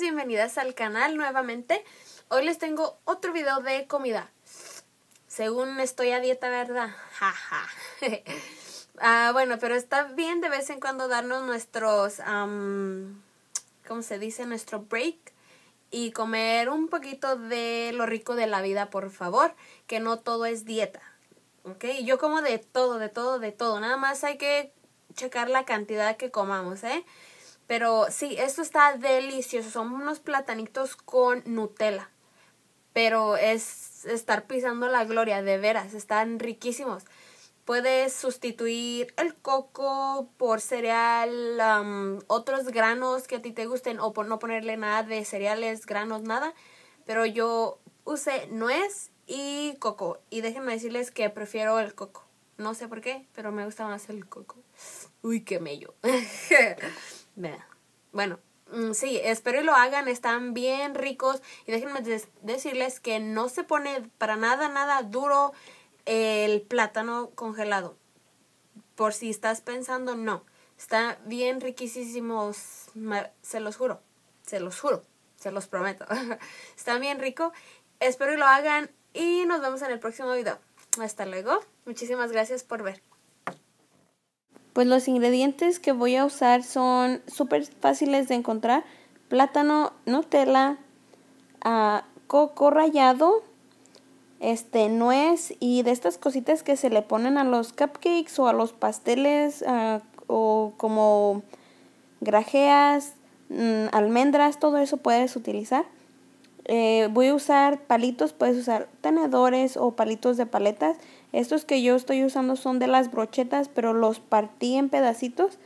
bienvenidas al canal nuevamente. Hoy les tengo otro video de comida. Según estoy a dieta, ¿verdad? Jaja. ah, bueno, pero está bien de vez en cuando darnos nuestros, um, ¿cómo se dice? Nuestro break y comer un poquito de lo rico de la vida, por favor, que no todo es dieta. ¿Ok? Yo como de todo, de todo, de todo. Nada más hay que checar la cantidad que comamos, ¿eh? Pero sí, esto está delicioso. Son unos platanitos con Nutella. Pero es estar pisando la gloria, de veras. Están riquísimos. Puedes sustituir el coco por cereal, otros granos que a ti te gusten o por no ponerle nada de cereales, granos, nada. Pero yo usé nuez y coco. Y déjenme decirles que prefiero el coco. No sé por qué, pero me gusta más el coco. Uy, qué mello. Bueno, mm, sí, espero y lo hagan, están bien ricos y déjenme decirles que no se pone para nada, nada duro el plátano congelado. Por si estás pensando, no. Está bien riquísimo, se los juro, se los juro, se los prometo. Está bien rico, espero y lo hagan y nos vemos en el próximo video. Hasta luego, muchísimas gracias por ver. Pues los ingredientes que voy a usar son súper fáciles de encontrar. Plátano, Nutella, ah, coco rallado, este, nuez y de estas cositas que se le ponen a los cupcakes o a los pasteles ah, o como grajeas, mm, almendras, todo eso puedes utilizar. Eh, voy a usar palitos, puedes usar tenedores o palitos de paletas. Estos que yo estoy usando son de las brochetas, pero los partí en pedacitos.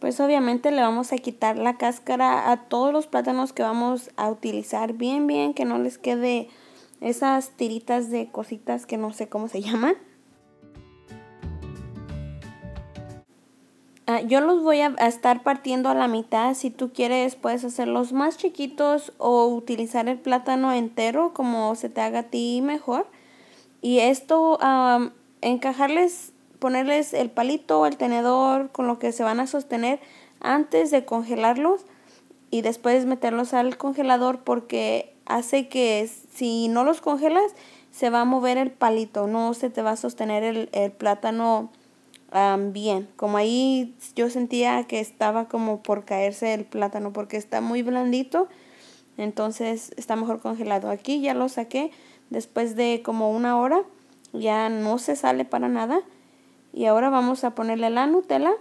Pues obviamente le vamos a quitar la cáscara a todos los plátanos que vamos a utilizar bien, bien, que no les quede esas tiritas de cositas que no sé cómo se llaman. Ah, yo los voy a, estar partiendo a la mitad. Si tú quieres, puedes hacerlos más chiquitos o utilizar el plátano entero como se te haga a ti mejor. Y esto, encajarles, ponerles el palito, el tenedor con lo que se van a sostener antes de congelarlos y después meterlos al congelador porque hace que si no los congelas se va a mover el palito, no se te va a sostener el, el plátano bien. Como ahí yo sentía que estaba como por caerse el plátano porque está muy blandito. Entonces está mejor congelado. Aquí ya lo saqué después de como una hora. Ya no se sale para nada. Y ahora vamos a ponerle la Nutella.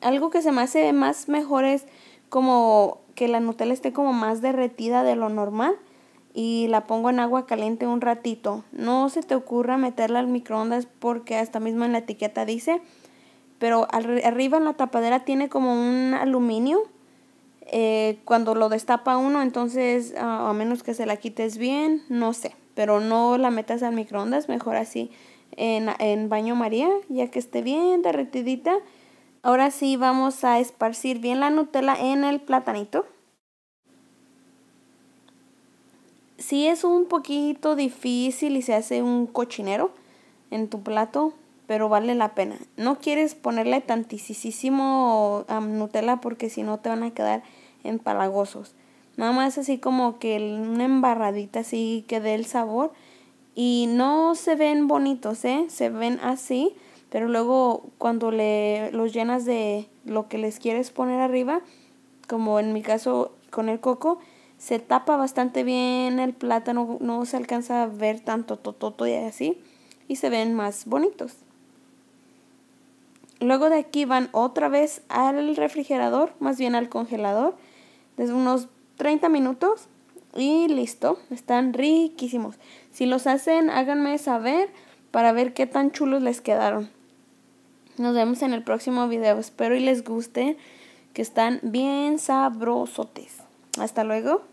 Algo que se me hace más mejor es como que la Nutella esté como más derretida de lo normal y la pongo en agua caliente un ratito. No se te ocurra meterla al microondas porque hasta mismo en la etiqueta dice, pero arriba en la tapadera tiene como un aluminio. Eh, cuando lo destapa uno, entonces ah, a menos que se la quites bien, no sé, pero no la metas al microondas, mejor así en, en baño María, ya que esté bien derretidita. Ahora sí vamos a esparcir bien la Nutella en el platanito. sí es un poquito difícil y se hace un cochinero en tu plato, pero vale la pena. No quieres ponerle tantísimo a Nutella porque si no te van a quedar empalagosos. Nada más así como que una embarradita así que dé el sabor. Y no se ven bonitos, ¿eh? Se ven así, pero luego cuando le, los llenas de lo que les quieres poner arriba, como en mi caso con el coco, se tapa bastante bien el plátano, no se alcanza a ver tanto tototo y así, y se ven más bonitos. Luego de aquí van otra vez al refrigerador, más bien al congelador, desde unos 30 minutos y listo, están riquísimos. Si los hacen, háganme saber para ver qué tan chulos les quedaron. Nos vemos en el próximo video, espero y les guste, que están bien sabrosotes. Hasta luego.